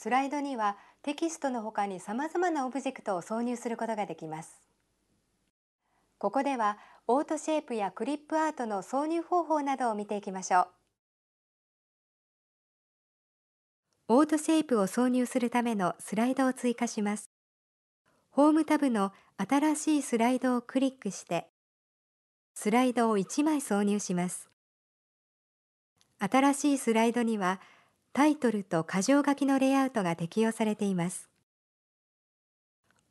スライドにはテキストのほかにさまざまなオブジェクトを挿入することができます。ここではオートシェイプやクリップアートの挿入方法などを見ていきましょう。オートシェイプを挿入するためのスライドを追加します。ホームタブの新しいスライドをクリックして、スライドを1枚挿入します。新しいスライドには、タイトルと箇条書きのレイアウトが適用されています。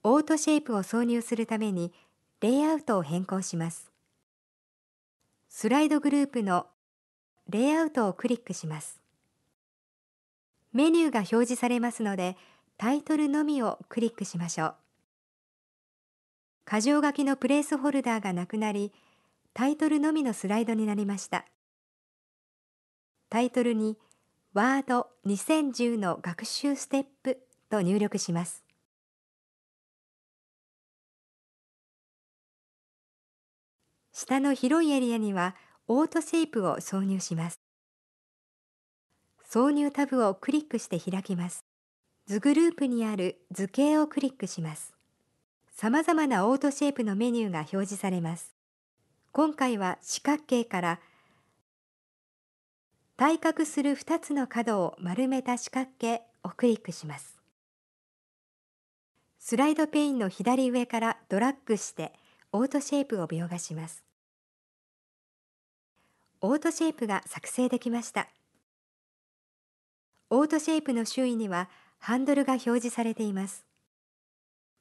オートシェイプを挿入するためにレイアウトを変更します。スライドグループのレイアウトをクリックします。メニューが表示されますのでタイトルのみをクリックしましょう。箇条書きのプレースホルダーがなくなりタイトルのみのスライドになりました。タイトルにワード2010の学習ステップと入力します。下の広いエリアにはオートシェイプを挿入します。挿入タブをクリックして開きます。図グループにある図形をクリックします。さまざまなオートシェイプのメニューが表示されます。今回は四角形から対角する2つの角を丸めた四角形をクリックします。スライドペインの左上からドラッグしてオートシェイプを描画します。オートシェイプが作成できました。オートシェイプの周囲にはハンドルが表示されています。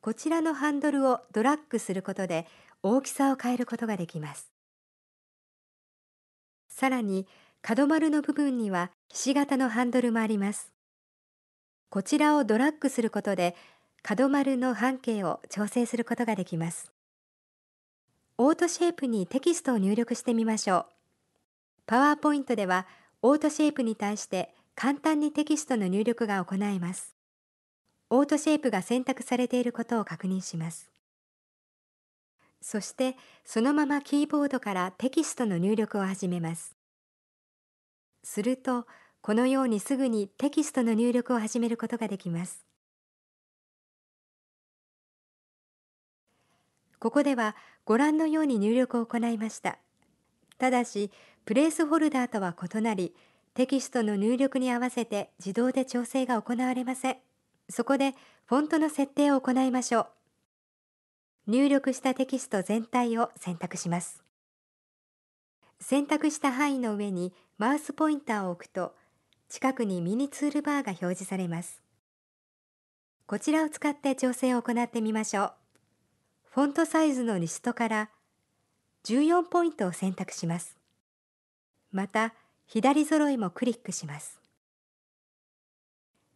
こちらのハンドルをドラッグすることで大きさを変えることができます。さらに角丸の部分にはひし形のハンドルもあります。こちらをドラッグすることで角丸の半径を調整することができます。オートシェイプにテキストを入力してみましょう。パワーポイントではオートシェイプに対して簡単にテキストの入力が行えます。オートシェイプが選択されていることを確認します。そしてそのままキーボードからテキストの入力を始めます。するとこのようにすぐにテキストの入力を始めることができますここではご覧のように入力を行いましたただしプレースホルダーとは異なりテキストの入力に合わせて自動で調整が行われませんそこでフォントの設定を行いましょう入力したテキスト全体を選択します選択した範囲の上にマウスポインターを置くと近くにミニツールバーが表示されますこちらを使って調整を行ってみましょうフォントサイズのリストから14ポイントを選択しますまた左揃いもクリックします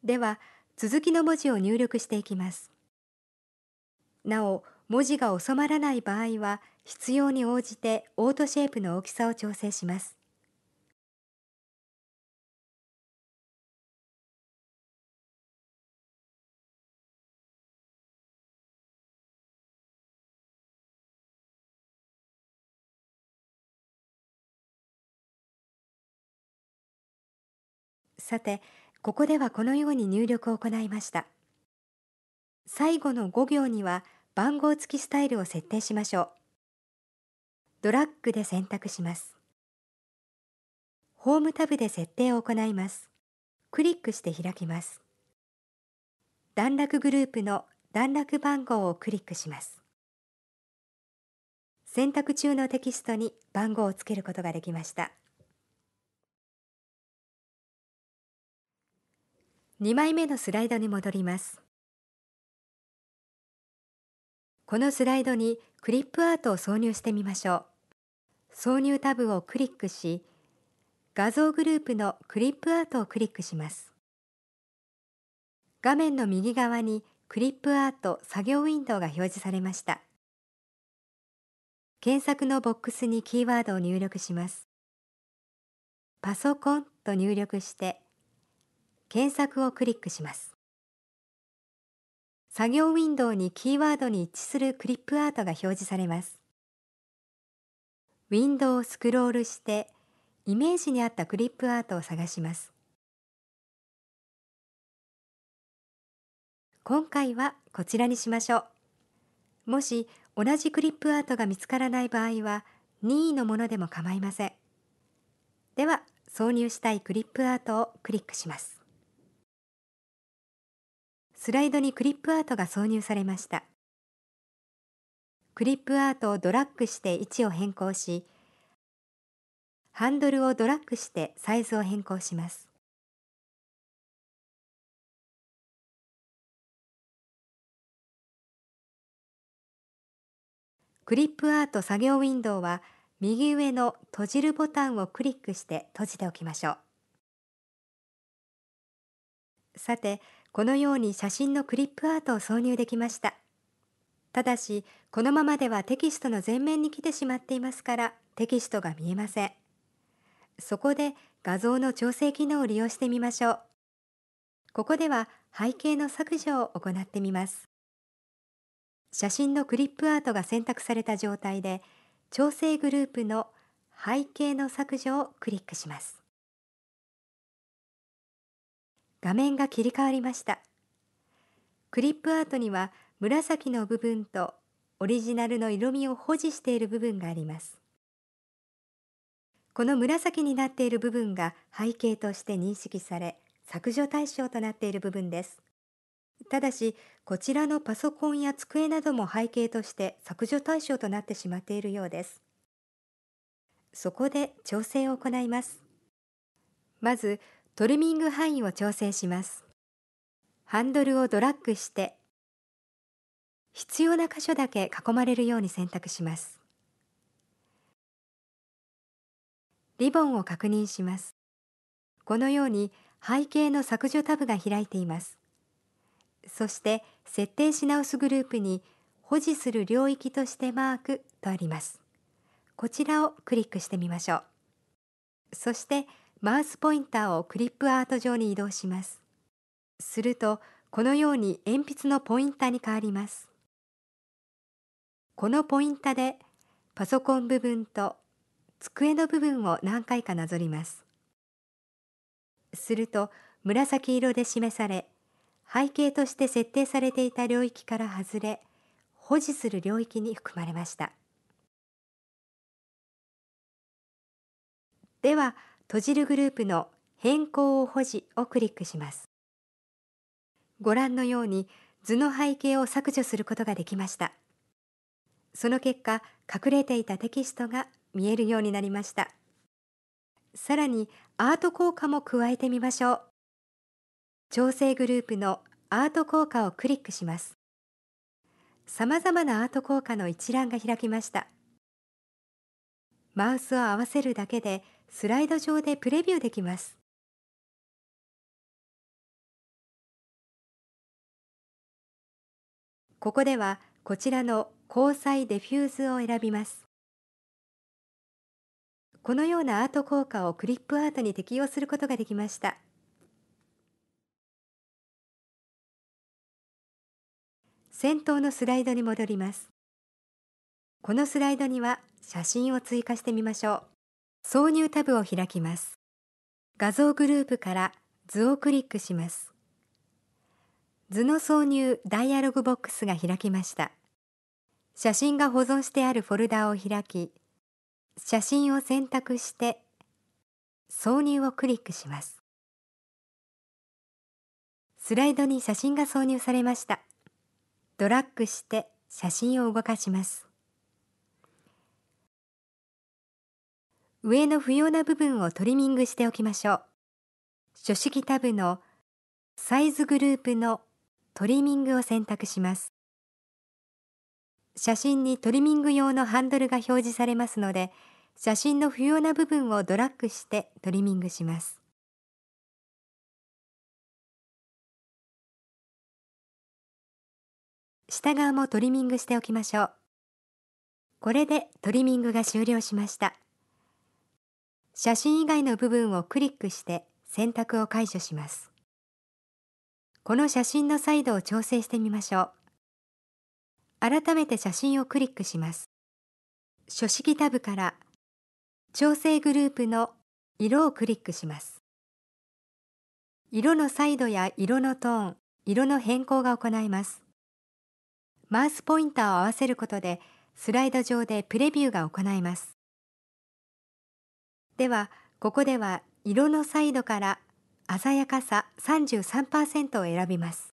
では続きの文字を入力していきますなお文字が収まらない場合は必要に応じてオートシェイプの大きさを調整します。さて、ここではこのように入力を行いました。最後の5行には、番号付きスタイルを設定しましょう。ドラッグで選択します。ホームタブで設定を行います。クリックして開きます。段落グループの段落番号をクリックします。選択中のテキストに番号をつけることができました。2枚目のスライドに戻ります。このスライドにクリップアートを挿入してみましょう。挿入タブをクリックし、画像グループのクリップアートをクリックします。画面の右側にクリップアート作業ウィンドウが表示されました。検索のボックスにキーワードを入力します。パソコンと入力して、検索をクリックします。作業ウィンドウにキーワードに一致するクリップアートが表示されます。ウィンドウをスクロールして、イメージに合ったクリップアートを探します。今回はこちらにしましょう。もし同じクリップアートが見つからない場合は、任意のものでも構いません。では、挿入したいクリップアートをクリックします。スライドにクリップアートが挿入されましたクリップアートをドラッグして位置を変更しハンドルをドラッグしてサイズを変更しますクリップアート作業ウィンドウは右上の閉じるボタンをクリックして閉じておきましょう。さて、このように写真のクリップアートを挿入できました。ただし、このままではテキストの前面に来てしまっていますから、テキストが見えません。そこで画像の調整機能を利用してみましょう。ここでは背景の削除を行ってみます。写真のクリップアートが選択された状態で、調整グループの背景の削除をクリックします。画面が切り替わりました。クリップアートには紫の部分とオリジナルの色味を保持している部分があります。この紫になっている部分が背景として認識され、削除対象となっている部分です。ただし、こちらのパソコンや机なども背景として削除対象となってしまっているようです。そこで調整を行います。まず、トリミング範囲を調整しますハンドルをドラッグして必要な箇所だけ囲まれるように選択しますリボンを確認しますこのように背景の削除タブが開いていますそして設定し直すグループに保持する領域としてマークとありますこちらをクリックしてみましょうそしてマウスポインターをクリップアート上に移動します。すると、このように鉛筆のポインターに変わります。このポインターでパソコン部分と机の部分を何回かなぞります。すると紫色で示され、背景として設定されていた領域から外れ、保持する領域に含まれました。では、閉じるグループの変更を保持をクリックします。ご覧のように図の背景を削除することができました。その結果、隠れていたテキストが見えるようになりました。さらにアート効果も加えてみましょう。調整グループのアート効果をクリックします。さまざまなアート効果の一覧が開きました。マウスを合わせるだけでスライド上でプレビューできます。ここではこちらの交際デフューズを選びます。このようなアート効果をクリップアートに適用することができました。先頭のスライドに戻ります。このスライドには写真を追加してみましょう。挿入タブを開きます画像グループから図をクリックします図の挿入ダイアログボックスが開きました写真が保存してあるフォルダを開き写真を選択して挿入をクリックしますスライドに写真が挿入されましたドラッグして写真を動かします上の不要な部分をトリミングしておきましょう。書式タブのサイズグループのトリミングを選択します。写真にトリミング用のハンドルが表示されますので、写真の不要な部分をドラッグしてトリミングします。下側もトリミングしておきましょう。これでトリミングが終了しました。写真以外の部分をクリックして選択を解除します。この写真の彩度を調整してみましょう。改めて写真をクリックします。書式タブから調整グループの色をクリックします。色の彩度や色のトーン、色の変更が行えます。マウスポインターを合わせることでスライド上でプレビューが行えます。ではここでは色のサイドから鮮やかさ33%を選びます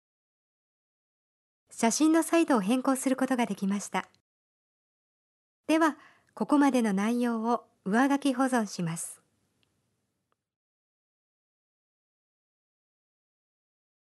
写真のサイドを変更することができましたではここまでの内容を上書き保存します